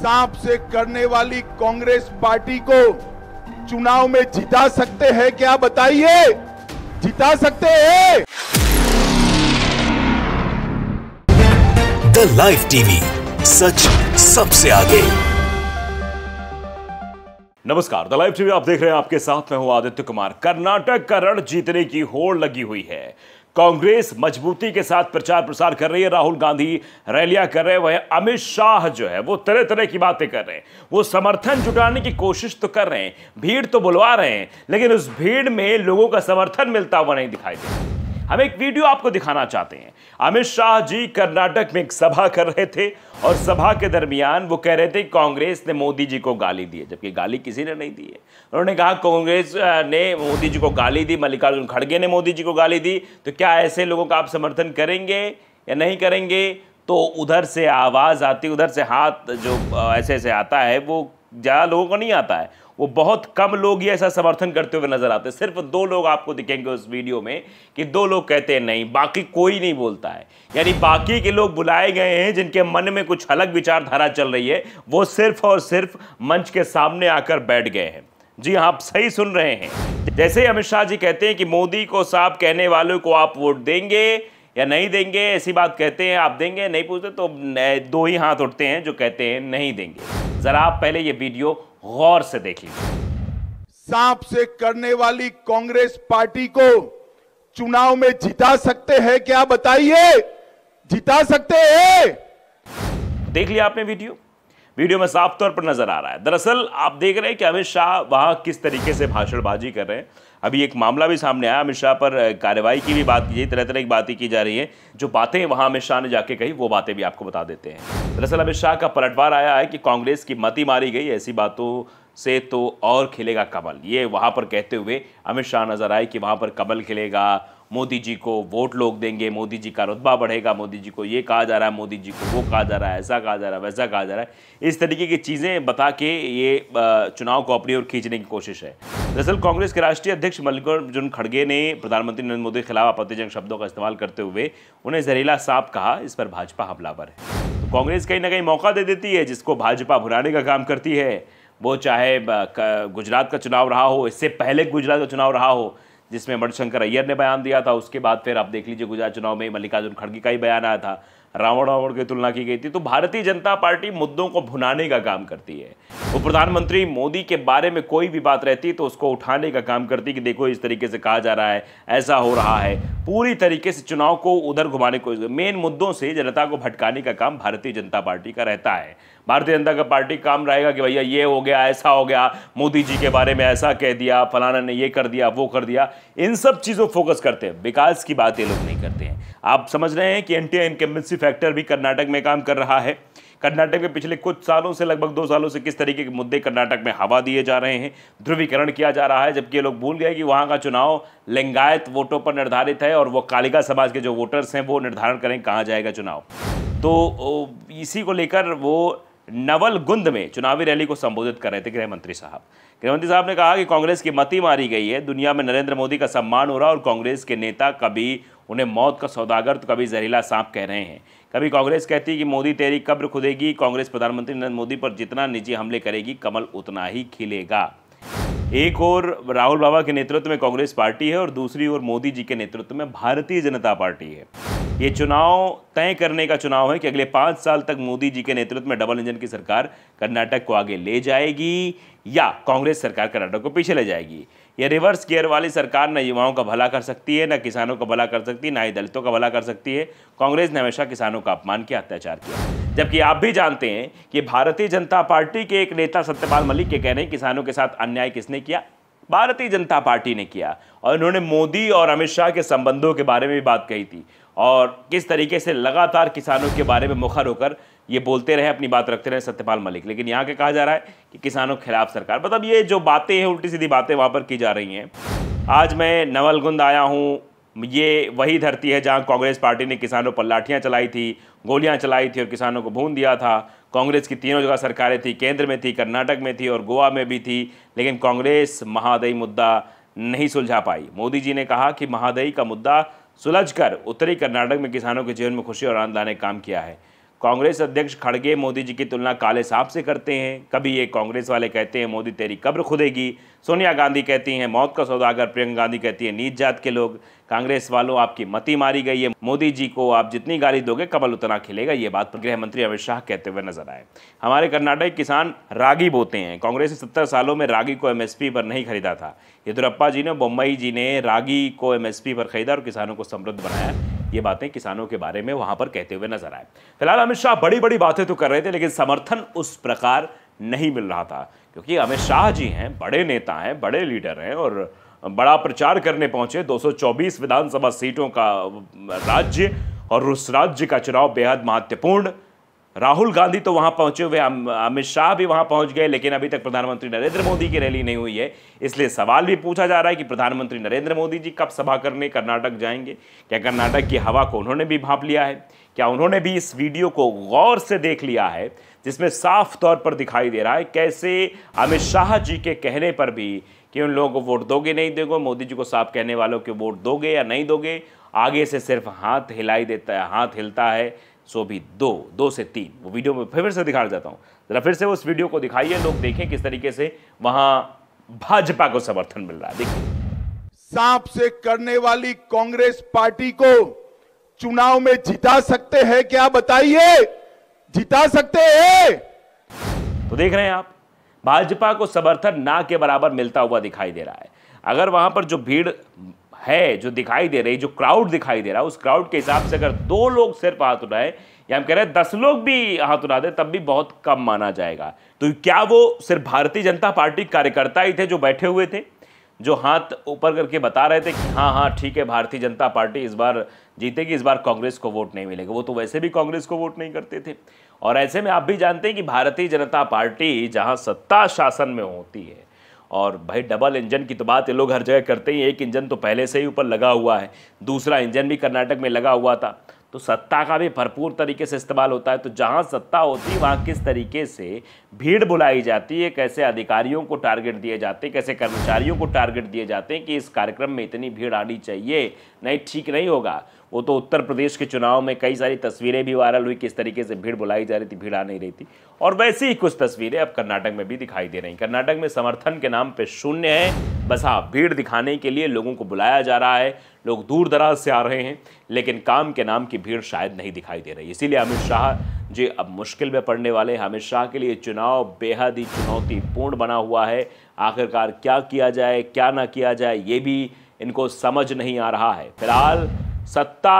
सांप से करने वाली कांग्रेस पार्टी को चुनाव में जिता सकते हैं क्या बताइए जिता सकते हैं द लाइव टीवी सच सबसे आगे नमस्कार द लाइव टीवी आप देख रहे हैं आपके साथ मैं हूं आदित्य कुमार कर्नाटक का रण जीतने की होड़ लगी हुई है कांग्रेस मजबूती के साथ प्रचार प्रसार कर रही है राहुल गांधी रैलियां कर रहे हैं वह अमित शाह जो है वो तरह तरह की बातें कर रहे हैं वो समर्थन जुटाने की कोशिश तो कर रहे हैं भीड़ तो बुलवा रहे हैं लेकिन उस भीड़ में लोगों का समर्थन मिलता हुआ नहीं दिखाई दे रहा हम एक वीडियो आपको दिखाना चाहते हैं अमित शाह जी कर्नाटक में एक सभा कर रहे थे और सभा के दरमियान वो कह रहे थे कांग्रेस ने मोदी जी को गाली दी है जबकि गाली किसी ने नहीं दी है उन्होंने कहा कांग्रेस ने मोदी जी को गाली दी मल्लिकार्जुन खड़गे ने मोदी जी को गाली दी तो क्या ऐसे लोगों का आप समर्थन करेंगे या नहीं करेंगे तो उधर से आवाज़ आती उधर से हाथ जो ऐसे ऐसे आता है वो ज़्यादा लोगों को नहीं आता है वो बहुत कम लोग ही ऐसा समर्थन करते हुए नजर आते हैं सिर्फ दो लोग आपको दिखेंगे उस वीडियो में कि दो लोग कहते हैं नहीं बाकी कोई नहीं बोलता है यानी बाकी के लोग बुलाए गए हैं जिनके मन में कुछ अलग विचारधारा चल रही है वो सिर्फ और सिर्फ मंच के सामने आकर बैठ गए हैं जी हाँ आप सही सुन रहे हैं जैसे अमित शाह जी कहते हैं कि मोदी को साफ कहने वालों को आप वोट देंगे या नहीं देंगे ऐसी बात कहते हैं आप देंगे नहीं पूछते तो दो ही हाथ उठते हैं जो कहते हैं नहीं देंगे जरा आप पहले ये वीडियो गौर से देख लीजिए सांप से करने वाली कांग्रेस पार्टी को चुनाव में जिता सकते हैं क्या बताइए जिता सकते हैं देख लिया आपने वीडियो वीडियो में साफ तौर पर नजर आ रहा है दरअसल आप देख रहे हैं कि अमित शाह वहां किस तरीके से भाषणबाजी कर रहे हैं अभी एक मामला भी सामने आया अमित शाह पर कार्रवाई की भी बात की तरह तरह की बातें की जा रही है जो बातें वहाँ अमित शाह ने जाके कही वो बातें भी आपको बता देते हैं दरअसल अमित शाह का पलटवार आया है कि कांग्रेस की मती मारी गई ऐसी बातों से तो और खिलेगा कमल ये वहाँ पर कहते हुए अमित शाह नजर आए कि वहाँ पर कमल खिलेगा मोदी जी को वोट लोग देंगे मोदी जी का रुतबा बढ़ेगा मोदी जी को ये कहा जा रहा है मोदी जी को वो कहा जा रहा है ऐसा कहा जा रहा है वैसा कहा जा रहा है इस तरीके की चीज़ें बता के ये चुनाव को अपनी ओर खींचने की कोशिश है दरअसल कांग्रेस के राष्ट्रीय अध्यक्ष मल्लिकार्जुन खड़गे ने प्रधानमंत्री नरेंद्र मोदी के खिलाफ आपत्तिजनक शब्दों का इस्तेमाल करते हुए उन्हें जहरीला सांप कहा इस पर भाजपा हमलावर है तो कांग्रेस कहीं ना कहीं मौका दे देती है जिसको भाजपा भुराने का काम करती है वो चाहे गुजरात का चुनाव रहा हो इससे पहले गुजरात का चुनाव रहा हो जिसमें मणिशंकर अय्यर ने बयान दिया था उसके बाद फिर आप देख लीजिए गुजरात चुनाव में मल्लिकार्जुन खड़गे का ही बयान आया था रावण रावण की तुलना की गई थी तो भारतीय जनता पार्टी मुद्दों को भुनाने का काम करती है वो तो प्रधानमंत्री मोदी के बारे में कोई भी बात रहती तो उसको उठाने का काम करती कि देखो इस तरीके से कहा जा रहा है ऐसा हो रहा है पूरी तरीके से चुनाव को उधर घुमाने को मेन मुद्दों से जनता को भटकाने का काम भारतीय जनता पार्टी का रहता है भारतीय जनता का पार्टी काम रहेगा कि भैया ये हो गया ऐसा हो गया मोदी जी के बारे में ऐसा कह दिया फलाना ने ये कर दिया वो कर दिया इन सब चीज़ों फोकस करते हैं विकास की बात ये लोग नहीं करते हैं आप समझ रहे हैं कि एंटी इनकम्बेंसी फैक्टर भी कर्नाटक में काम कर रहा है कर्नाटक में पिछले कुछ सालों से लगभग दो सालों से किस तरीके के मुद्दे कर्नाटक में हवा दिए जा रहे हैं ध्रुवीकरण किया जा रहा है जबकि ये लोग भूल गए कि वहाँ का चुनाव लिंगायत वोटों पर निर्धारित है और वो कालिका समाज के जो वोटर्स हैं वो निर्धारण करें कहाँ जाएगा चुनाव तो इसी को लेकर वो नवलगुंद में चुनावी रैली को संबोधित कर रहे थे गृह मंत्री साहब गृह मंत्री साहब ने कहा कि कांग्रेस की मती मारी गई है दुनिया में नरेंद्र मोदी का सम्मान हो रहा और कांग्रेस के नेता कभी उन्हें मौत का सौदागर तो कभी जहरीला सांप कह रहे हैं कभी कांग्रेस कहती है कि मोदी तेरी कब्र खुदेगी कांग्रेस प्रधानमंत्री नरेंद्र मोदी पर जितना निजी हमले करेगी कमल उतना ही खिलेगा एक और राहुल बाबा के नेतृत्व में कांग्रेस पार्टी है और दूसरी ओर मोदी जी के नेतृत्व में भारतीय जनता पार्टी है ये चुनाव तय करने का चुनाव है कि अगले पाँच साल तक मोदी जी के नेतृत्व में डबल इंजन की सरकार कर्नाटक को आगे ले जाएगी या कांग्रेस सरकार कर्नाटक को पीछे ले जाएगी ये रिवर्स गियर वाली सरकार न युवाओं का भला कर सकती है न किसानों का भला कर सकती है ना ही दलितों का भला कर सकती है कांग्रेस ने हमेशा किसानों का अपमान किया अत्याचार किया जबकि आप भी जानते हैं कि भारतीय जनता पार्टी के एक नेता सत्यपाल मलिक के कहने किसानों के साथ अन्याय किसने किया भारतीय जनता पार्टी ने किया और उन्होंने मोदी और अमित शाह के संबंधों के बारे में भी बात कही थी और किस तरीके से लगातार किसानों के बारे में मुखर होकर ये बोलते रहे अपनी बात रखते रहे सत्यपाल मलिक लेकिन यहाँ के कहा जा रहा है कि किसानों के खिलाफ सरकार मतलब ये जो बातें हैं उल्टी सीधी बातें वहाँ पर की जा रही हैं आज मैं नवलगुंद आया हूँ ये वही धरती है जहाँ कांग्रेस पार्टी ने किसानों पर लाठियाँ चलाई थी गोलियाँ चलाई थी और किसानों को भून दिया था कांग्रेस की तीनों जगह सरकारें थी केंद्र में थी कर्नाटक में थी और गोवा में भी थी लेकिन कांग्रेस महादई मुद्दा नहीं सुलझा पाई मोदी जी ने कहा कि महादई का मुद्दा सुलझकर उत्तरी कर्नाटक में किसानों के जीवन में खुशी और आनंद लाने का काम किया है कांग्रेस अध्यक्ष खड़गे मोदी जी की तुलना काले सांप से करते हैं कभी ये कांग्रेस वाले कहते हैं मोदी तेरी कब्र खुदेगी सोनिया गांधी कहती हैं मौत का सौदागर प्रियंका गांधी कहती है नीच जात के लोग कांग्रेस वालों आपकी मती मारी गई है मोदी जी को आप जितनी गाली दोगे कमल उतना खिलेगा ये बात गृह मंत्री अमित शाह कहते हुए नजर आए हमारे कर्नाटक किसान रागी बोते हैं कांग्रेस ने सत्तर सालों में रागी को एमएसपी पर नहीं खरीदा था येदुरप्पा जी ने बम्बई जी ने रागी को एमएसपी पर खरीदा और किसानों को समृद्ध बनाया ये बातें किसानों के बारे में वहां पर कहते हुए नजर आए फिलहाल अमित शाह बड़ी बड़ी बातें तो कर रहे थे लेकिन समर्थन उस प्रकार नहीं मिल रहा था क्योंकि अमित शाह जी हैं बड़े नेता हैं बड़े लीडर हैं और बड़ा प्रचार करने पहुंचे 224 विधानसभा सीटों का राज्य और उस राज्य का चुनाव बेहद महत्वपूर्ण राहुल गांधी तो वहां पहुंचे हुए अमित शाह भी वहां पहुंच गए लेकिन अभी तक प्रधानमंत्री नरेंद्र मोदी की रैली नहीं हुई है इसलिए सवाल भी पूछा जा रहा है कि प्रधानमंत्री नरेंद्र मोदी जी कब सभा करने कर्नाटक जाएंगे क्या कर्नाटक की हवा को उन्होंने भी भाप लिया है क्या उन्होंने भी इस वीडियो को गौर से देख लिया है जिसमें साफ तौर पर दिखाई दे रहा है कैसे अमित शाह जी के कहने पर भी कि उन लोगों को वोट दोगे नहीं दोगे मोदी जी को साफ कहने वालों के वोट दोगे या नहीं दोगे आगे से सिर्फ हाथ हिलाई देता है हाथ हिलता है सो भी दो दो से तीन वो वीडियो में फिर से दिखा जाता हूँ ज़रा फिर से उस वीडियो को दिखाइए लोग देखें किस तरीके से वहाँ भाजपा को समर्थन मिल रहा है देखिए सांप से करने वाली कांग्रेस पार्टी को चुनाव में जिता सकते हैं क्या बताइए जिता सकते हैं तो देख रहे हैं आप भाजपा को समर्थन ना के बराबर मिलता हुआ दिखाई दे रहा है अगर वहां पर जो भीड़ है जो दिखाई दे रही जो क्राउड दिखाई दे रहा है उस क्राउड के हिसाब से अगर दो लोग सिर्फ हाथ उठाए या हम कह रहे हैं दस लोग भी हाथ उठा दे तब भी बहुत कम माना जाएगा तो क्या वो सिर्फ भारतीय जनता पार्टी कार्यकर्ता ही थे जो बैठे हुए थे जो हाथ ऊपर करके बता रहे थे कि हाँ हाँ ठीक है भारतीय जनता पार्टी इस बार जीतेगी इस बार कांग्रेस को वोट नहीं मिलेगा वो तो वैसे भी कांग्रेस को वोट नहीं करते थे और ऐसे में आप भी जानते हैं कि भारतीय जनता पार्टी जहाँ सत्ता शासन में होती है और भाई डबल इंजन की तो बात ये लोग हर जगह करते ही एक इंजन तो पहले से ही ऊपर लगा हुआ है दूसरा इंजन भी कर्नाटक में लगा हुआ था तो सत्ता का भी भरपूर तरीके से इस्तेमाल होता है तो जहाँ सत्ता होती है वहाँ किस तरीके से भीड़ बुलाई जाती है कैसे अधिकारियों को टारगेट दिए जाते हैं कैसे कर्मचारियों को टारगेट दिए जाते हैं कि इस कार्यक्रम में इतनी भीड़ आनी चाहिए नहीं ठीक नहीं होगा वो तो उत्तर प्रदेश के चुनाव में कई सारी तस्वीरें भी वायरल हुई किस तरीके से भीड़ बुलाई जा रही थी भीड़ आ नहीं रही थी और वैसे ही कुछ तस्वीरें अब कर्नाटक में भी दिखाई दे रही कर्नाटक में समर्थन के नाम पर शून्य है बस हाँ भीड़ दिखाने के लिए लोगों को बुलाया जा रहा है लोग दूर दराज से आ रहे हैं लेकिन काम के नाम की भीड़ शायद नहीं दिखाई दे रही इसीलिए अमित शाह जी अब मुश्किल में पड़ने वाले हैं अमित शाह के लिए चुनाव बेहद ही चुनौतीपूर्ण बना हुआ है आखिरकार क्या किया जाए क्या ना किया जाए ये भी इनको समझ नहीं आ रहा है फिलहाल सत्ता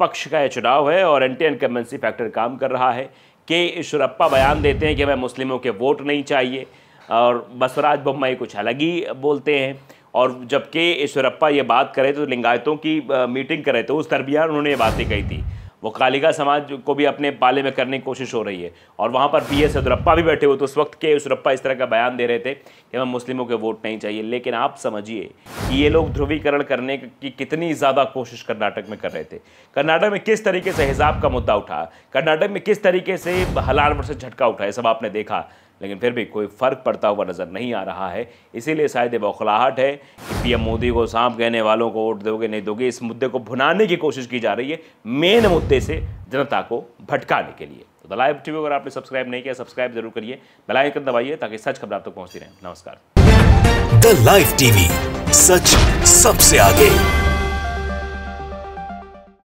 पक्ष का यह चुनाव है और एंटी इनकम्बेंसी फैक्टर काम कर रहा है के ईश्वरप्पा बयान देते हैं कि हमें मुस्लिमों के वोट नहीं चाहिए और बसवराज बम्बई कुछ अलग ही बोलते हैं और जबकि ईश्वरप्पा ये बात करे तो लिंगायतों की मीटिंग करे तो उस दरमियान उन्होंने ये बातें कही थी वो कालिका समाज को भी अपने पाले में करने की कोशिश हो रही है और वहाँ पर पी एस यदुरप्पा भी बैठे हुए तो उस वक्त के यदुरप्पा इस तरह का बयान दे रहे थे कि हमें मुस्लिमों के वोट नहीं चाहिए लेकिन आप समझिए कि ये लोग ध्रुवीकरण करने की कितनी ज़्यादा कोशिश कर्नाटक में कर रहे थे कर्नाटक में किस तरीके से हिजाब का मुद्दा उठा कर्नाटक में किस तरीके से हलाल वर्ष झटका उठा ये सब आपने देखा लेकिन फिर भी कोई फ़र्क पड़ता हुआ नज़र नहीं आ रहा है इसीलिए शायद बौखलाहट है कि पीएम मोदी को सांप कहने वालों को वोट दोगे नहीं दोगे इस मुद्दे को भुनाने की कोशिश की जा रही है मेन मुद्दे से जनता को भटकाने के लिए तो द लाइव टीवी अगर आपने सब्सक्राइब नहीं किया सब्सक्राइब जरूर करिए बेल दबाइए ताकि सच खबर आप तक तो पहुंचती रहे नमस्कार द लाइव टीवी सच सबसे आगे